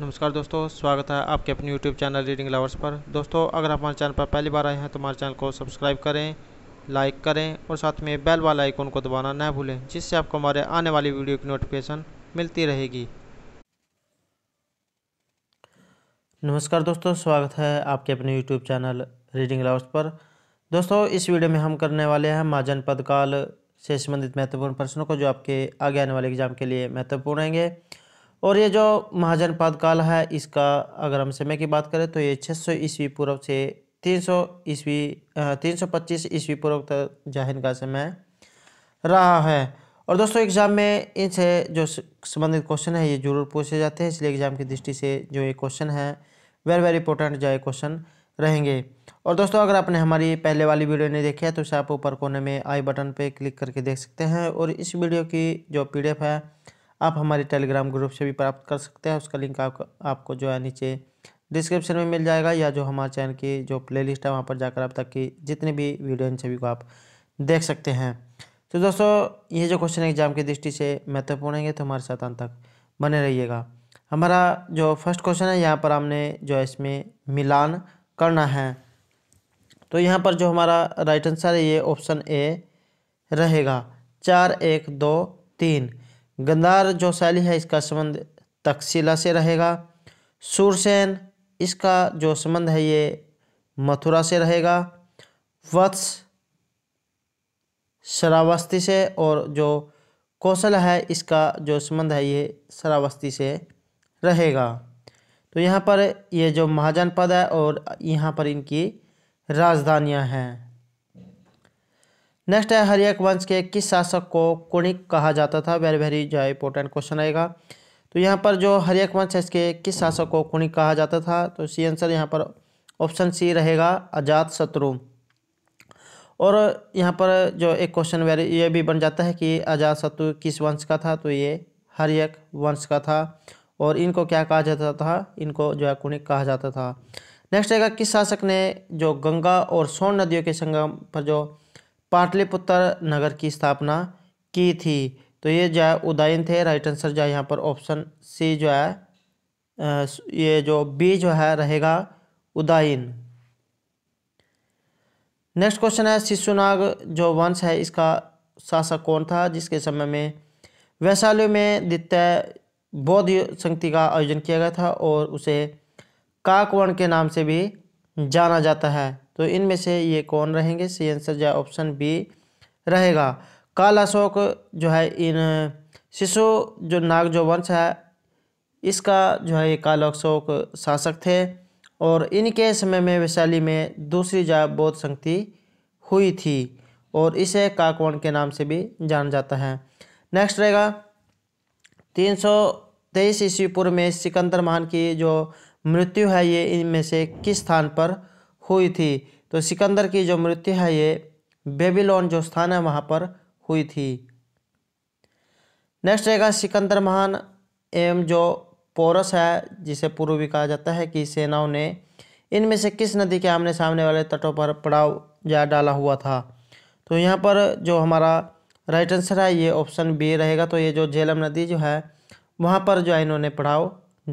नमस्कार दोस्तों स्वागत है आपके अपने यूट्यूब चैनल रीडिंग लवर्स पर दोस्तों अगर आप हमारे चैनल पर पहली बार आए हैं तो हमारे चैनल को सब्सक्राइब करें लाइक करें और साथ में बेल वाला आइकन को दबाना न भूलें जिससे आपको हमारे आने वाली वीडियो की नोटिफिकेशन मिलती रहेगी नमस्कार दोस्तों स्वागत है आपके अपने यूट्यूब चैनल रीडिंग लवर्स पर दोस्तों इस वीडियो में हम करने वाले हैं महाजन पदकाल से संबंधित महत्वपूर्ण प्रश्नों को जो आपके आगे आने वाले एग्जाम के लिए महत्वपूर्ण रहेंगे और ये जो महाजन काल है इसका अगर हम समय की बात करें तो ये 600 ईस्वी पूर्व से 300 ईस्वी तीन पच्चीस ईस्वी पूर्व तक जाहिर का समय रहा है और दोस्तों एग्ज़ाम में इनसे जो संबंधित क्वेश्चन है ये जरूर पूछे जाते हैं इसलिए एग्ज़ाम की दृष्टि से जो ये क्वेश्चन है वेरी वेरी इंपॉर्टेंट जो ये क्वेश्चन रहेंगे और दोस्तों अगर आपने हमारी पहले वाली वीडियो नहीं देखी है तो उसे आप ऊपर कोने में आई बटन पर क्लिक करके देख सकते हैं और इस वीडियो की जो पी है आप हमारे टेलीग्राम ग्रुप से भी प्राप्त कर सकते हैं उसका लिंक आपको आपको जो है नीचे डिस्क्रिप्शन में मिल जाएगा या जो हमारे चैनल की जो प्लेलिस्ट है वहाँ पर जाकर आप तक की जितने भी वीडियो इन सभी को आप देख सकते हैं तो दोस्तों ये जो क्वेश्चन एग्जाम की दृष्टि से महत्वपूर्ण है तो हमारे साथ अंत तक बने रहिएगा हमारा जो फर्स्ट क्वेश्चन है यहाँ पर हमने जो है इसमें मिलान करना है तो यहाँ पर जो हमारा राइट आंसर है ये ऑप्शन ए रहेगा चार एक दो तीन गंदार जो शैली है इसका संबंध तकसीला से रहेगा सूरसेन इसका जो संबंध है ये मथुरा से रहेगा वत्स शरावस्ती से और जो कौशल है इसका जो संबंध है ये शरावस्ती से रहेगा तो यहाँ पर ये जो महाजनपद है और यहाँ पर इनकी राजधानियाँ हैं नेक्स्ट है हरियक वंश के किस शासक को कुणिक कहा जाता था वेरी वेरी जो है इंपॉर्टेंट क्वेश्चन आएगा तो यहाँ पर जो हरियक वंश है इसके किस शासक को कुणिक कहा जाता था तो सी आंसर यहाँ पर ऑप्शन सी रहेगा अजात शत्रु और यहाँ पर जो एक क्वेश्चन वेरी ये भी बन जाता है कि अजात शत्रु किस वंश का था तो ये हरियक वंश का था और इनको क्या कहा जाता था इनको जो है कुणिक कहा जाता था नेक्स्ट आएगा किस शासक ने जो गंगा और सोन नदियों के संगम पर जो पाटलिपुत्र नगर की स्थापना की थी तो ये जो है उदयन थे राइट आंसर जो है यहाँ पर ऑप्शन सी जो है ये जो बी जो है रहेगा उदयन नेक्स्ट क्वेश्चन है शिशुनाग जो वंश है इसका शासक कौन था जिसके समय में वैशाल्य में द्वितीय बौद्ध संगति का आयोजन किया गया था और उसे काकवर्ण के नाम से भी जाना जाता है तो इनमें से ये कौन रहेंगे सी आंसर जो ऑप्शन बी रहेगा काला अशोक जो है इन शिशु जो नाग जो वंश है इसका जो है ये काला अशोक शासक थे और इनके समय में वैशाली में दूसरी जा बौद्ध संगति हुई थी और इसे काकवण के नाम से भी जाना जाता है नेक्स्ट रहेगा तीन सौ तेईस ईस्वी पूर्व में सिकंदर महान की जो मृत्यु है ये इनमें से किस स्थान पर हुई थी तो सिकंदर की जो मृत्यु है ये बेबीलोन जो स्थान है वहाँ पर हुई थी नेक्स्ट रहेगा सिकंदर महान एवं जो पोरस है जिसे पूर्व भी कहा जाता है कि सेनाओं ने इनमें से किस नदी के आमने सामने वाले तटों पर पड़ाव जा डाला हुआ था तो यहाँ पर जो हमारा राइट आंसर है ये ऑप्शन बी रहेगा तो ये जो झेलम नदी जो है वहाँ पर जो है इन्होंने पड़ाव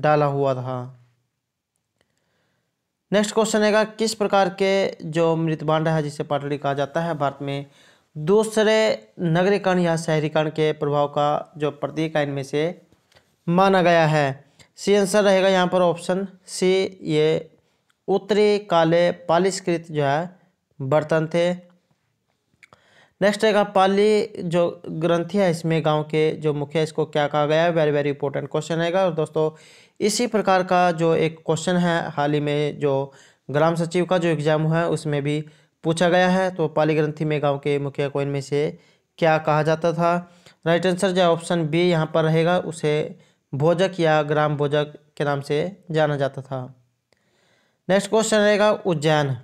डाला हुआ था नेक्स्ट क्वेश्चन है किस प्रकार के जो मृतभांड है जिसे पाटड़ी कहा जाता है भारत में दूसरे नगरीकरण या शहरीकरण के प्रभाव का जो प्रतीक है इनमें से माना गया है सी आंसर रहेगा यहाँ पर ऑप्शन सी ये उत्तरी काले पालिशकृत जो है बर्तन थे नेक्स्ट रहेगा पाली जो ग्रंथी है इसमें गांव के जो मुखिया इसको क्या कहा गया है वेरी वेरी इंपॉर्टेंट क्वेश्चन आएगा और दोस्तों इसी प्रकार का जो एक क्वेश्चन है हाल ही में जो ग्राम सचिव का जो एग्ज़ाम हुआ है उसमें भी पूछा गया है तो पाली ग्रंथी में गाँव के मुखिया को इनमें से क्या कहा जाता था राइट आंसर जो ऑप्शन बी यहाँ पर रहेगा उसे भोजक या ग्राम भोजक के नाम से जाना जाता था नेक्स्ट क्वेश्चन रहेगा उज्जैन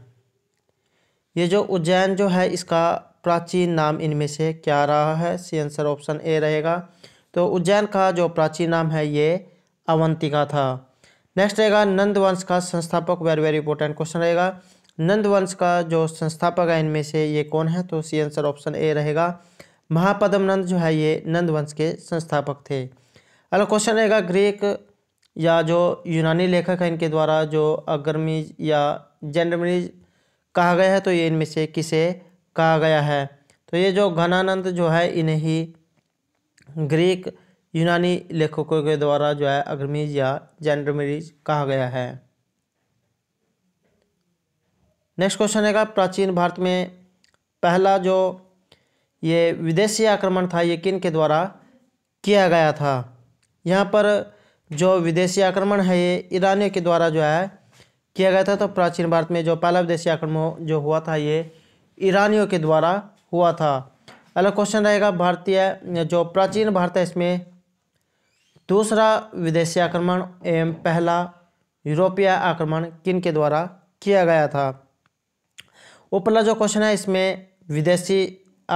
ये जो उज्जैन जो है इसका प्राचीन नाम इनमें से क्या रहा है सी आंसर ऑप्शन ए रहेगा तो उज्जैन का जो प्राचीन नाम है ये अवंतिका था नेक्स्ट रहेगा नंदवंश का संस्थापक वेरी वेरी इंपॉर्टेंट क्वेश्चन रहेगा नंदवंश का जो संस्थापक है इनमें से ये कौन है तो सी आंसर ऑप्शन ए रहेगा नंद जो है ये नंदवंश के संस्थापक थे अगला क्वेश्चन रहेगा ग्रीक या जो यूनानी लेखक है इनके द्वारा जो अग्रमीज या जेंडरमीज कहा गया है तो ये इनमें से किसे कहा गया है तो ये जो घनानंद जो है इन्हें ग्रीक यूनानी लेखकों के द्वारा जो है अग्रमीज या जेंडरमीज कहा गया है नेक्स्ट क्वेश्चन है प्राचीन भारत में पहला जो ये विदेशी आक्रमण था ये किन के द्वारा किया गया था यहाँ पर जो विदेशी आक्रमण है ये ईरानियों के द्वारा जो है किया गया था तो प्राचीन भारत में जो पहला विदेशी आक्रमण जो हुआ था ये ईरानियों के द्वारा हुआ था अगला क्वेश्चन रहेगा भारतीय जो प्राचीन भारत है इसमें दूसरा विदेशी आक्रमण एवं पहला यूरोपीय आक्रमण किन के द्वारा किया गया था ऊपरला जो क्वेश्चन है इसमें विदेशी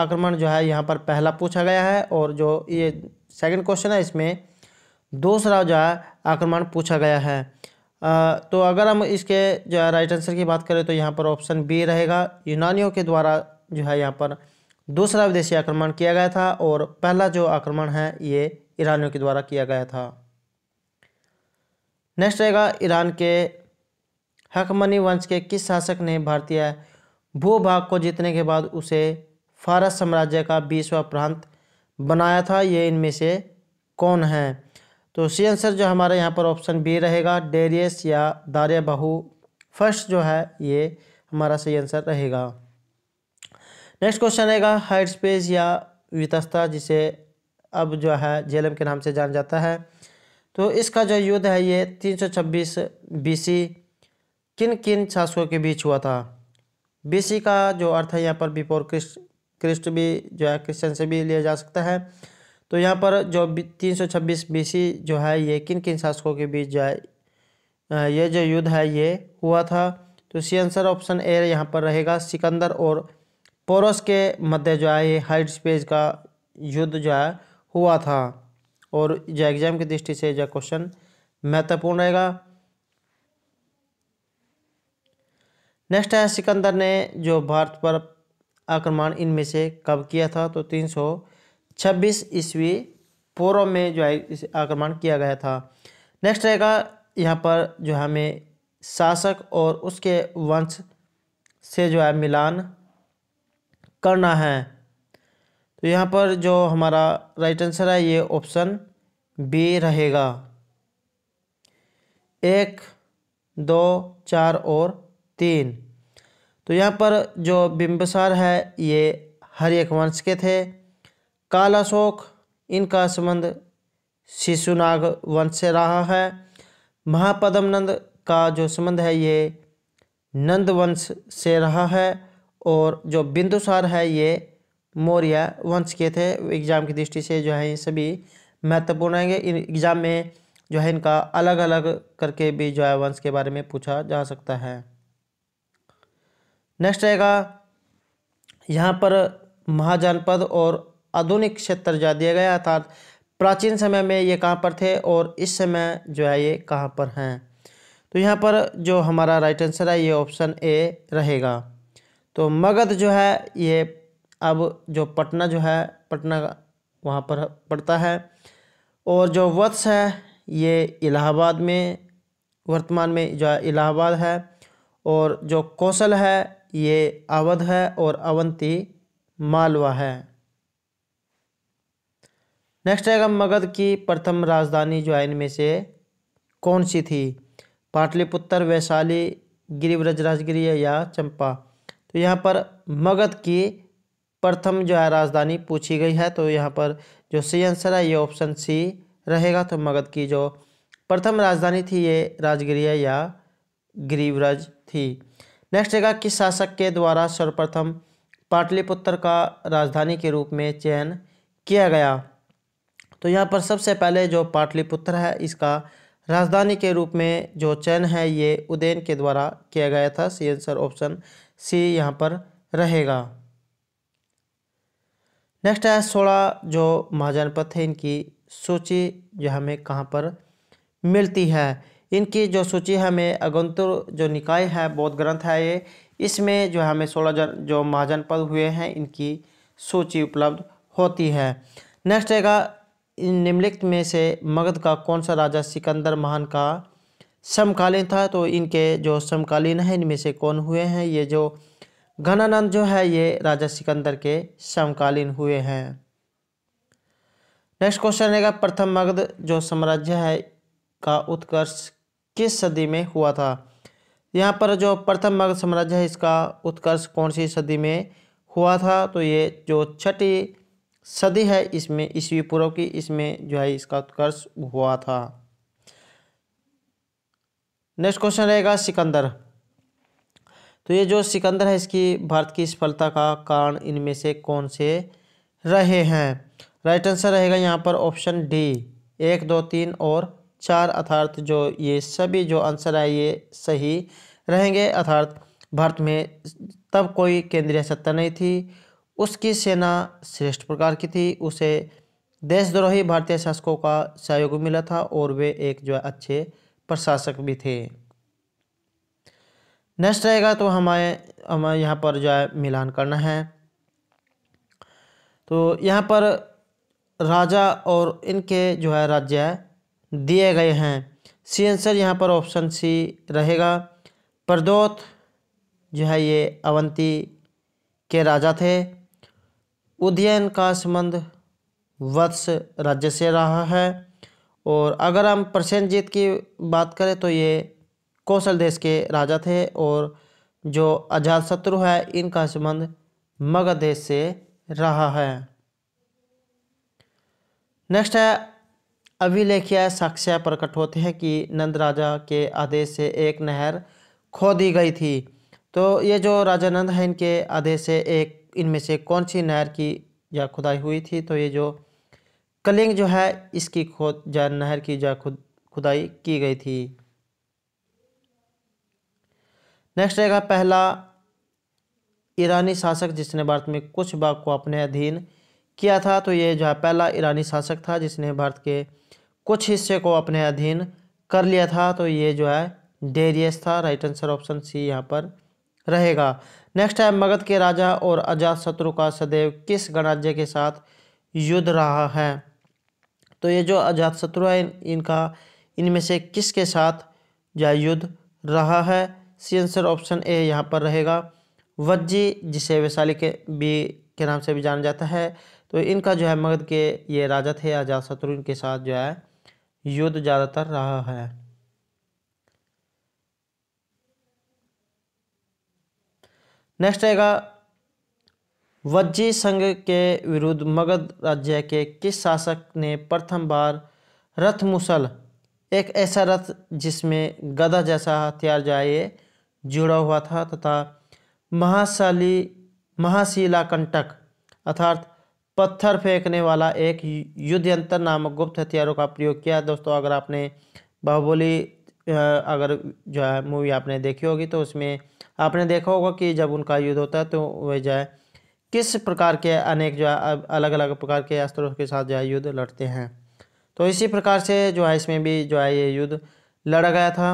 आक्रमण जो है यहाँ पर पहला पूछा गया है और जो ये सेकंड क्वेश्चन है इसमें दूसरा जो है आक्रमण पूछा गया है तो अगर हम इसके जो है राइट आंसर की बात करें तो यहाँ पर ऑप्शन बी रहेगा यूनानियों के द्वारा जो है यहाँ पर दूसरा विदेशी आक्रमण किया गया था और पहला जो आक्रमण है ये ईरानियों के द्वारा किया गया था नेक्स्ट रहेगा ईरान के हकमनी वंश के किस शासक ने भारतीय भूभाग को जीतने के बाद उसे फारस साम्राज्य का बीसवा प्रांत बनाया था ये इनमें से कौन है तो सी आंसर जो हमारा यहाँ पर ऑप्शन बी रहेगा डेरियस या दारिया बहु फर्स्ट जो है ये हमारा सही आंसर रहेगा नेक्स्ट क्वेश्चन रहेगा हाइट स्पेस या वितस्ता जिसे अब जो है जेलम के नाम से जाना जाता है तो इसका जो युद्ध है ये 326 बीसी किन किन शासकों के बीच हुआ था बीसी का जो अर्थ है यहाँ पर बिफोर क्रिस्ट क्रिस्ट भी जो है क्रिश्चन से भी लिया जा सकता है तो यहाँ पर जो तीन सौ छब्बीस सी जो है ये किन किन शासकों के बीच जो है ये जो युद्ध है ये हुआ था तो सी आंसर ऑप्शन ए यहाँ पर रहेगा सिकंदर और पोरस के मध्य जो है ये हाइट स्पेज का युद्ध जो है हुआ था और जो एग्जाम की दृष्टि से जो क्वेश्चन महत्वपूर्ण रहेगा नेक्स्ट है सिकंदर ने जो भारत पर आक्रमण इनमें से कब किया था तो तीन सौ छब्बीस ईस्वी पूर्व में जो है इसे आक्रमण किया गया था नेक्स्ट रहेगा यहाँ पर जो हमें शासक और उसके वंश से जो है मिलान करना है तो यहाँ पर जो हमारा राइट आंसर है ये ऑप्शन बी रहेगा एक दो चार और तीन तो यहाँ पर जो बिंबसार है ये हर एक वंश के थे कालाशोक इनका संबंध शिशुनाग वंश से रहा है महापदम नंद का जो संबंध है ये नंद वंश से रहा है और जो बिंदुसार है ये मौर्य वंश के थे एग्ज़ाम की दृष्टि से जो है ये सभी महत्वपूर्ण इन एग्ज़ाम में जो है इनका अलग अलग करके भी जो है वंश के बारे में पूछा जा सकता है नेक्स्ट रहेगा यहाँ पर महाजनपद और आधुनिक क्षेत्र जा दिया गया अर्थात प्राचीन समय में ये कहाँ पर थे और इस समय जो है ये कहाँ पर हैं तो यहाँ पर जो हमारा राइट आंसर है ये ऑप्शन ए रहेगा तो मगध जो है ये अब जो पटना जो है पटना वहाँ पर पड़ता है और जो वत्स है ये इलाहाबाद में वर्तमान में जो है इलाहाबाद है और जो कौशल है ये अवध है और अवंती मालवा है नेक्स्ट आएगा मगध की प्रथम राजधानी जो है इनमें से कौन सी थी पाटलिपुत्र वैशाली गिरिव्रज राजगिरी या चंपा तो यहाँ पर मगध की प्रथम जो है राजधानी पूछी गई है तो यहाँ पर जो सी आंसर है ये ऑप्शन सी रहेगा तो मगध की जो प्रथम राजधानी थी ये राजगिरी या गिरिव्रज थी नेक्स्ट आएगा किस शासक के द्वारा सर्वप्रथम पाटलिपुत्र का राजधानी के रूप में चयन किया गया तो यहाँ पर सबसे पहले जो पाटलिपुत्र है इसका राजधानी के रूप में जो चयन है ये उदयन के द्वारा किया गया था सी आंसर ऑप्शन सी यहाँ पर रहेगा नेक्स्ट है सोलह जो महाजनपद है इनकी सूची जो हमें कहाँ पर मिलती है इनकी जो सूची हमें अगंतुर जो निकाय है बौद्ध ग्रंथ है ये इसमें जो हमें सोलह जन जो महाजनपद हुए हैं इनकी सूची उपलब्ध होती है नेक्स्ट है निम्नलिखित में से मगध का कौन सा राजा सिकंदर महान का समकालीन था तो इनके जो समकालीन हैं इनमें से कौन हुए हैं ये जो घनानंद जो है ये राजा सिकंदर के समकालीन हुए हैं नेक्स्ट क्वेश्चन रहेगा प्रथम मगध जो साम्राज्य है का उत्कर्ष किस सदी में हुआ था यहाँ पर जो प्रथम मगध साम्राज्य है इसका उत्कर्ष कौन सी सदी में हुआ था तो ये जो छठी सदी है इसमें ईस्वी पूर्व की इसमें जो है इसका उत्कर्ष हुआ था नेक्स्ट क्वेश्चन रहेगा सिकंदर तो ये जो सिकंदर है इसकी भारत की सफलता का कारण इनमें से कौन से रहे हैं राइट आंसर रहेगा यहाँ पर ऑप्शन डी एक दो तीन और चार अर्थार्थ जो ये सभी जो आंसर है ये सही रहेंगे अर्थार्थ भारत में तब कोई केंद्रीय सत्ता नहीं थी उसकी सेना श्रेष्ठ प्रकार की थी उसे देशद्रोही भारतीय शासकों का सहयोग मिला था और वे एक जो है अच्छे प्रशासक भी थे नेक्स्ट रहेगा तो हमारे हमें यहाँ पर जो है मिलान करना है तो यहाँ पर राजा और इनके जो है राज्य दिए गए हैं सी आंसर यहाँ पर ऑप्शन सी रहेगा प्रदोत जो है ये अवंती के राजा थे उदयन का संबंध वत्स राज्य से रहा है और अगर हम प्रसेनजीत की बात करें तो ये कौशल देश के राजा थे और जो अजात शत्रु है इनका संबंध मगध देश से रहा है नेक्स्ट है अभिलेखीय साक्ष्य प्रकट होते हैं कि नंद राजा के आदेश से एक नहर खो दी गई थी तो ये जो राजा नंद है इनके आदेश से एक इनमें से कौन सी नहर की या खुदाई हुई थी तो ये जो कलिंग जो है इसकी खोद जा नहर की जा खुद खुदाई की गई थी नेक्स्ट रहेगा पहला ईरानी शासक जिसने भारत में कुछ बाग को अपने अधीन किया था तो ये जो है पहला ईरानी शासक था जिसने भारत के कुछ हिस्से को अपने अधीन कर लिया था तो ये जो है डेरियस था राइट आंसर ऑप्शन सी यहाँ पर रहेगा नेक्स्ट है मगध के राजा और अजात शत्रु का सदैव किस गणराज्य के साथ युद्ध रहा है तो ये जो अजात शत्रु है इन, इनका इनमें से किसके साथ या युद्ध रहा है सी आंसर ऑप्शन ए यहाँ पर रहेगा वज्जी जिसे वैशाली के बी के नाम से भी जाना जाता है तो इनका जो है मगध के ये राजा थे अजात शत्रु इनके साथ जो है युद्ध ज़्यादातर रहा है नेक्स्ट आएगा वज्जी संघ के विरुद्ध मगध राज्य के किस शासक ने प्रथम बार रथ मुसल एक ऐसा रथ जिसमें गदा जैसा हथियार जाए जुड़ा हुआ था तथा महाशाली महाशिला कंटक अर्थात पत्थर फेंकने वाला एक युद्ध यंत्र नामक गुप्त हथियारों का प्रयोग किया दोस्तों अगर आपने बाहुबली अगर जो है मूवी आपने देखी होगी तो उसमें आपने देखा होगा कि जब उनका युद्ध होता है तो वह जो है किस प्रकार के अनेक जो है अलग अलग प्रकार के अस्त्रों के साथ जो है युद्ध लड़ते हैं तो इसी प्रकार से जो है इसमें भी जो है ये युद्ध लड़ा गया था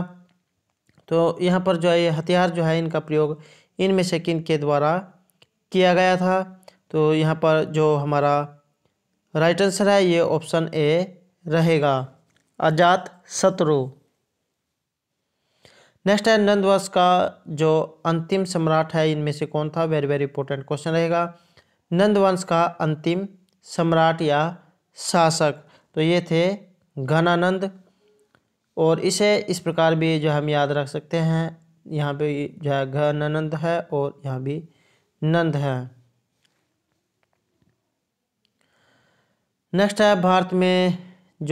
तो यहाँ पर जो है ये हथियार जो है इनका प्रयोग इनमें से किन के द्वारा किया गया था तो यहाँ पर जो हमारा राइट आंसर है ये ऑप्शन ए रहेगा अजात शत्रु नेक्स्ट है नंदवंश का जो अंतिम सम्राट है इनमें से कौन था वेरी वेरी इंपॉर्टेंट क्वेश्चन रहेगा नंदवंश का अंतिम सम्राट या शासक तो ये थे घनानंद और इसे इस प्रकार भी जो हम याद रख सकते हैं यहाँ पे जो है घनानंद है और यहाँ भी नंद है नेक्स्ट है भारत में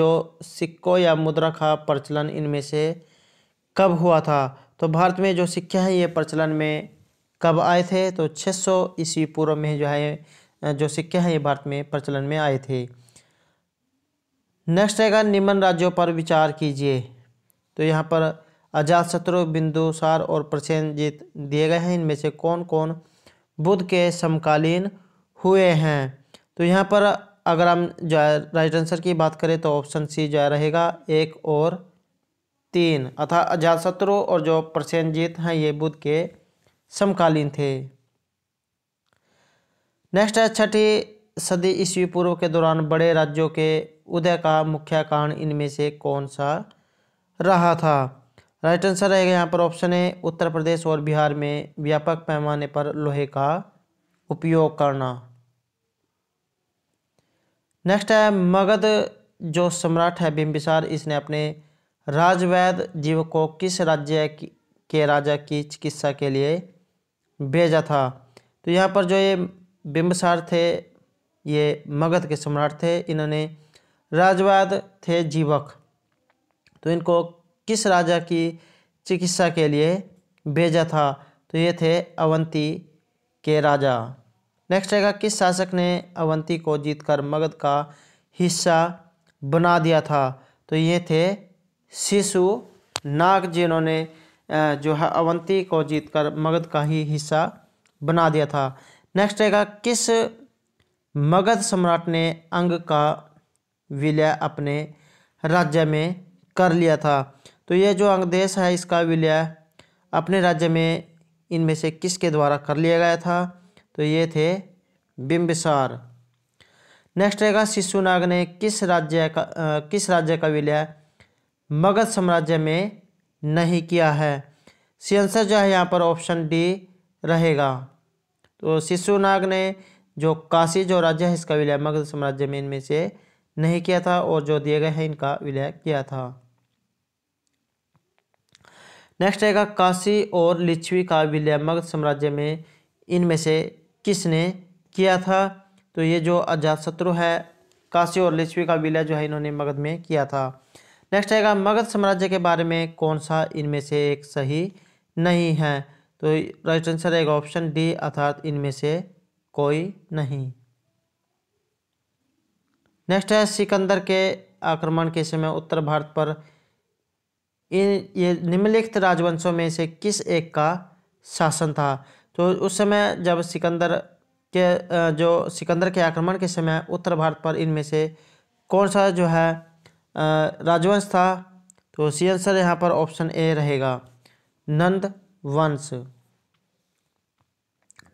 जो सिक्कों या मुद्रा का प्रचलन इनमें से कब हुआ था तो भारत में जो सिक्के हैं ये प्रचलन में कब आए थे तो 600 सौ ईस्वी पूर्व में जो है जो सिक्के हैं ये भारत में प्रचलन में आए थे नेक्स्ट आएगा निम्न राज्यों पर विचार कीजिए तो यहाँ पर अजात शत्रु बिंदुसार और प्रसेनजीत दिए गए हैं इनमें से कौन कौन बुद्ध के समकालीन हुए हैं तो यहाँ पर अगर हम जो राइट आंसर की बात करें तो ऑप्शन सी जो रहेगा एक और तीन अथा अजातशत्रु और जो प्रसेंजित हैं ये बुद्ध के समकालीन थे नेक्स्ट है छठी सदी ईस्वी पूर्व के दौरान बड़े राज्यों के उदय का मुख्य कारण इनमें से कौन सा रहा था राइट आंसर रहेगा यहाँ पर ऑप्शन है उत्तर प्रदेश और बिहार में व्यापक पैमाने पर लोहे का उपयोग करना नेक्स्ट है मगध जो सम्राट है बिम्बिसार इसने अपने राजवैद जीव को किस राज्य के राजा की चिकित्सा के लिए भेजा था तो यहाँ पर जो ये बिंबसार थे ये मगध के सम्राट थे इन्होंने राजवाद थे जीवक तो इनको किस राजा की चिकित्सा के लिए भेजा था तो ये थे अवंती के राजा नेक्स्ट रहेगा किस शासक ने अवंती को जीतकर मगध का हिस्सा बना दिया था तो ये थे शिशु नाग जिन्होंने जो है अवंती को जीतकर मगध का ही हिस्सा बना दिया था नेक्स्ट रहेगा किस मगध सम्राट ने अंग का विलय अपने राज्य में कर लिया था तो ये जो अंग देश है इसका विलय अपने राज्य में इनमें से किसके द्वारा कर लिया गया था तो ये थे बिंबसार नेक्स्ट रहेगा शिशुनाग ने किस राज्य का किस राज्य का विलय मगध साम्राज्य में नहीं किया है सी आंसर जो है यहाँ पर ऑप्शन डी रहेगा तो शिशुनाग ने जो काशी जो राज्य है इसका विलय मगध साम्राज्य में इनमें से नहीं किया था और जो दिए गए हैं इनका विलय किया था नेक्स्ट आएगा काशी और लिच्छवी का विलय मगध साम्राज्य में इनमें से किसने किया था तो ये जो अजातशत्रु है काशी और लिच्छवी का विलय जो है इन्होंने मगध में किया था नेक्स्ट आएगा मगध साम्राज्य के बारे में कौन सा इनमें से एक सही नहीं है तो राइट आंसर आएगा ऑप्शन डी अर्थात इनमें से कोई नहीं नेक्स्ट है सिकंदर के आक्रमण के समय उत्तर भारत पर इन ये निम्नलिखित राजवंशों में से किस एक का शासन था तो उस समय जब सिकंदर के जो सिकंदर के आक्रमण के समय उत्तर भारत पर इनमें से कौन सा जो है राजवंश था तो सी आंसर यहाँ पर ऑप्शन ए रहेगा नंद वंश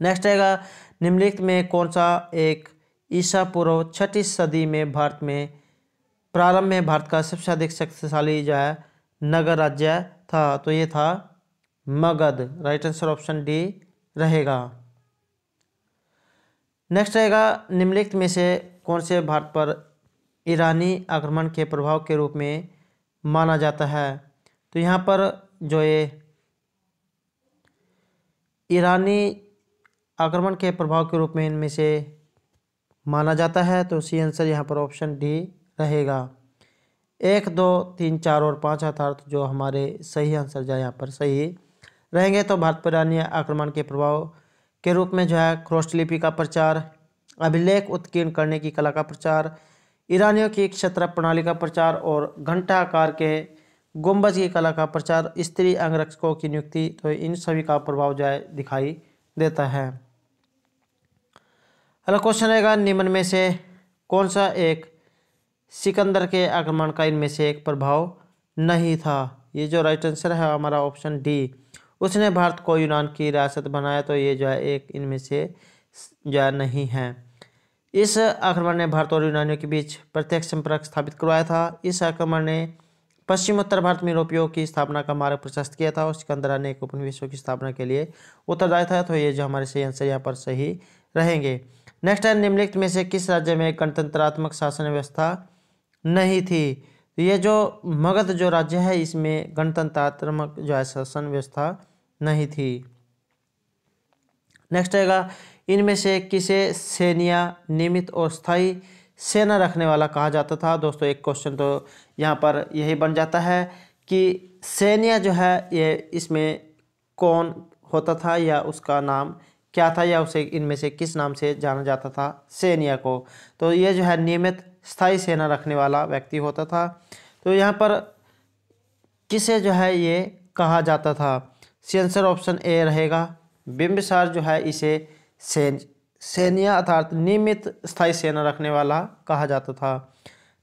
नेक्स्ट आएगा निम्नलिखित में कौन सा एक ईसा पूर्व छठी सदी में भारत में प्रारंभ में भारत का सबसे अधिक शक्तिशाली जो है नगर राज्य था तो ये था Magadh right answer option D रहेगा नेक्स्ट रहेगा निम्नलिखित में से कौन से भारत पर ईरानी आक्रमण के प्रभाव के रूप में माना जाता है तो यहाँ पर जो ये ईरानी आक्रमण के प्रभाव के रूप में इनमें से माना जाता है तो सी आंसर यहाँ पर ऑप्शन डी रहेगा एक दो तीन चार और पाँच अर्थात जो हमारे सही आंसर जो यहाँ पर सही रहेंगे तो भारत पर ईरानी आक्रमण के प्रभाव के रूप में जो है क्रोस्टलिपि का प्रचार अभिलेख उत्कीर्ण करने की कला का प्रचार ईरानियों की क्षत्र प्रणाली का प्रचार और घंटा आकार के गुम्बज की कला का प्रचार स्त्री अंगरक्षकों की नियुक्ति तो इन सभी का प्रभाव जो है दिखाई देता है अगला क्वेश्चन रहेगा निम्न में से कौन सा एक सिकंदर के आक्रमण का इनमें से एक प्रभाव नहीं था ये जो राइट आंसर है हमारा ऑप्शन डी उसने भारत को यूनान की रियासत बनाया तो ये जो है एक इनमें से जो नहीं है इस आक्रमण ने भारत और यूनानियों के बीच प्रत्यक्ष संपर्क स्थापित करवाया था इस आक्रमण ने पश्चिम उत्तर भारत में यूरोपियों की स्थापना का मार्ग प्रशस्त किया था और सिकंदरा ने एक उपनिवेशों की स्थापना के लिए उत्तरदायी था तो ये जो हमारे सही आंसर यहाँ पर सही रहेंगे नेक्स्ट है निम्नलिखित में से किस राज्य में गणतंत्रात्मक शासन व्यवस्था नहीं थी तो ये जो मगध जो राज्य है इसमें गणतंत्रात्मक जो है शासन व्यवस्था नहीं थी नेक्स्ट आएगा इनमें से किसे सेनिया नियमित और स्थायी सेना रखने वाला कहा जाता था दोस्तों एक क्वेश्चन तो यहाँ पर यही बन जाता है कि सेनिया जो है ये इसमें कौन होता था या उसका नाम क्या था या उसे इनमें से किस नाम से जाना जाता था सैनिया को तो ये जो है नियमित स्थाई सेना रखने वाला व्यक्ति होता था तो यहाँ पर किसे जो है ये कहा जाता था सेंसर ऑप्शन ए रहेगा बिंबसार जो है इसे सैन सैन्य अर्थात नियमित स्थायी सेना रखने वाला कहा जाता था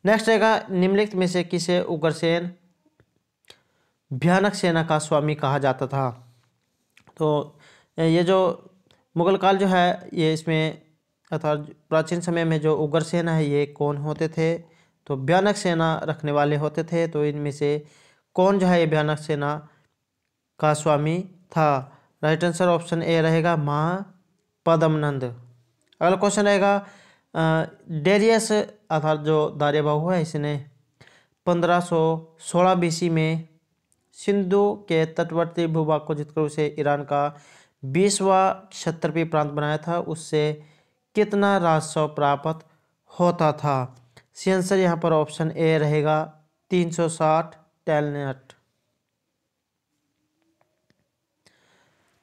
नेक्स्ट रहेगा निम्नलिखित में से किसे उग्रसेन भयानक सेना का स्वामी कहा जाता था तो ये जो मुगल काल जो है ये इसमें अर्थात प्राचीन समय में जो उग्र सेना है ये कौन होते थे तो भयानक सेना रखने वाले होते थे तो इनमें से कौन जो है ये भयानक सेना का स्वामी था राइट आंसर ऑप्शन ए रहेगा महा पदमनंद अगला क्वेश्चन रहेगा डेरियस अर्थात जो दारियाबाहू है इसने पंद्रह सौ सोलह बीसी में सिंधु के तटवर्ती भूभाग को जीतकर उसे ईरान का बीसवा क्षत्रपी प्रांत बनाया था उससे कितना राजस्व प्राप्त होता था सी आंसर यहाँ पर ऑप्शन ए रहेगा तीन सौ साठ टेलनेट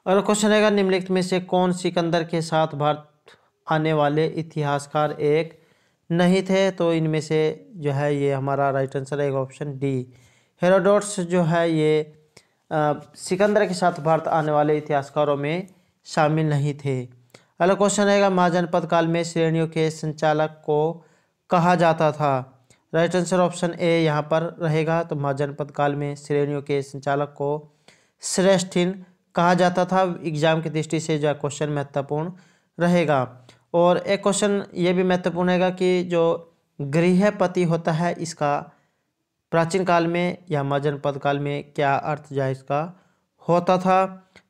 अगला क्वेश्चन रहेगा निम्नलिखित में से कौन सिकंदर के साथ भारत आने वाले इतिहासकार एक नहीं थे तो इनमें से जो है ये हमारा राइट आंसर है ऑप्शन डी हेरोडोट्स जो है ये आ, सिकंदर के साथ भारत आने वाले इतिहासकारों में शामिल नहीं थे अगला क्वेश्चन रहेगा महाजनपद काल में श्रेणियों के संचालक को कहा जाता था राइट आंसर ऑप्शन ए यहाँ पर रहेगा तो महाजनपद काल में श्रेणियों के संचालक को श्रेष्ठिन कहा जाता था एग्जाम की दृष्टि से जो क्वेश्चन महत्वपूर्ण रहेगा और एक क्वेश्चन ये भी महत्वपूर्ण रहेगा कि जो गृहपति होता है इसका प्राचीन काल में या मजन पद काल में क्या अर्थ जो है इसका होता था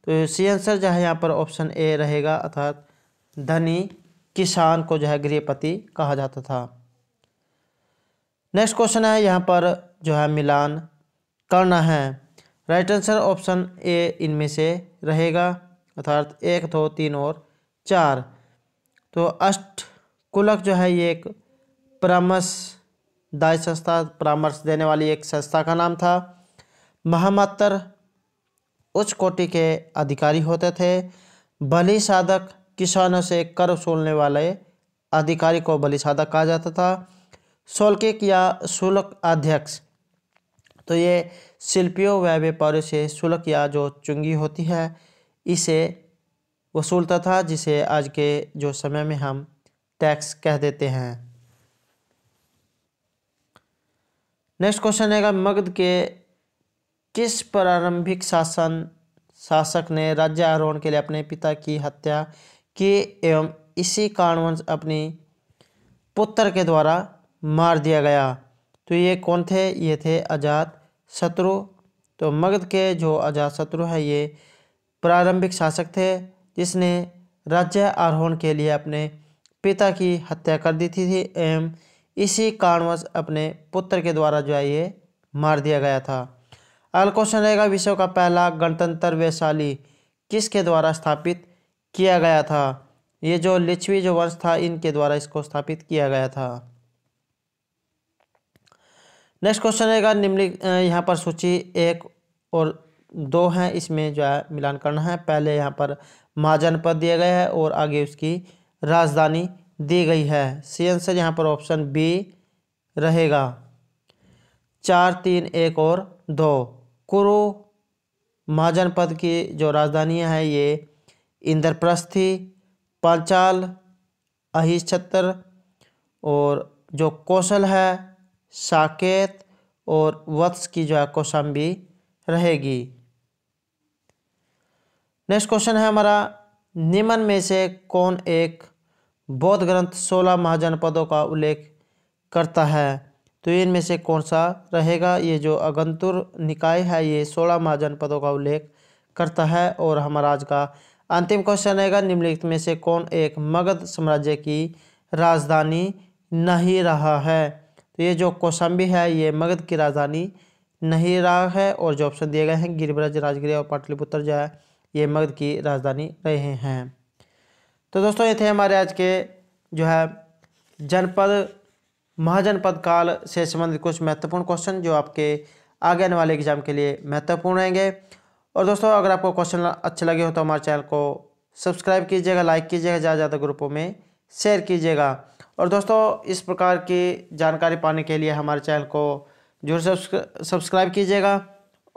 तो सी आंसर जो है यहाँ पर ऑप्शन ए रहेगा अर्थात धनी किसान को जो है गृहपति कहा जाता था नेक्स्ट क्वेश्चन है यहाँ पर जो है मिलान करना है राइट आंसर ऑप्शन ए इनमें से रहेगा अर्थात एक दो तीन और चार तो अष्ट कुलक जो है ये एक परामर्श दाय संस्था परामर्श देने वाली एक संस्था का नाम था महामत्तर उच्च कोटि के अधिकारी होते थे बलि साधक किसानों से कर वसूलने वाले अधिकारी को बलि साधक कहा जाता था सोलकिक या शुल्क अध्यक्ष तो ये शिल्पियों व व्यापारियों से शुल्क या जो चुंगी होती है इसे वसूलता था जिसे आज के जो समय में हम टैक्स कह देते हैं नेक्स्ट क्वेश्चन है मगध के किस प्रारंभिक शासन शासक ने राज्य आरोहण के लिए अपने पिता की हत्या की एवं इसी कारणवश अपनी पुत्र के द्वारा मार दिया गया तो ये कौन थे ये थे आज़ाद शत्रु तो मगध के जो शत्रु है ये प्रारंभिक शासक थे जिसने राज्य आरोहण के लिए अपने पिता की हत्या कर दी थी, थी एवं इसी कारणवश अपने पुत्र के द्वारा जो है ये मार दिया गया था अगला क्वेश्चन रहेगा विश्व का पहला गणतंत्र वैशाली किसके द्वारा स्थापित किया गया था ये जो लिच्छवी जो वंश था इनके द्वारा इसको स्थापित किया गया था नेक्स्ट क्वेश्चन रहेगा निम्नलिखित यहाँ पर सूची एक और दो हैं इसमें जो है मिलान करना है पहले यहाँ पर महाजनपद दिया गया है और आगे उसकी राजधानी दी गई है सी आंसर यहाँ पर ऑप्शन बी रहेगा चार तीन एक और दो कुरु महाजनपद की जो राजधानियाँ हैं ये इंद्रप्रस्थी पांचाल अहिछत्र और जो कौशल है साकेत और वत्स की जो है कोशम भी रहेगी नेक्स्ट क्वेश्चन है हमारा निम्न में से कौन एक बौद्ध ग्रंथ सोलह महाजनपदों का उल्लेख करता है तो इनमें से कौन सा रहेगा ये जो अगंतुर निकाय है ये सोलह महाजनपदों का उल्लेख करता है और हमारा आज का अंतिम क्वेश्चन रहेगा निम्नलिखित में से कौन एक मगध साम्राज्य की राजधानी नहीं रहा है तो ये जो कौशाम्बी है ये मगध की राजधानी नहीं रहा है और जो ऑप्शन दिए गए हैं गिरिवराज राजगिरी और पाटलिपुत्र जो है ये मगध की राजधानी रहे हैं तो दोस्तों ये थे हमारे आज के जो है जनपद महाजनपद काल से संबंधित कुछ महत्वपूर्ण क्वेश्चन जो आपके आगे आने वाले एग्जाम के लिए महत्वपूर्ण रहेंगे और दोस्तों अगर आपको क्वेश्चन अच्छे लगे हो तो हमारे चैनल को सब्सक्राइब कीजिएगा लाइक कीजिएगा ज़्यादा ज़्यादा ग्रुपों में शेयर कीजिएगा और दोस्तों इस प्रकार की जानकारी पाने के लिए हमारे चैनल को जरूर सब्सक्राइब कीजिएगा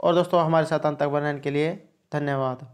और दोस्तों हमारे साथ अंत तक बनाने के लिए धन्यवाद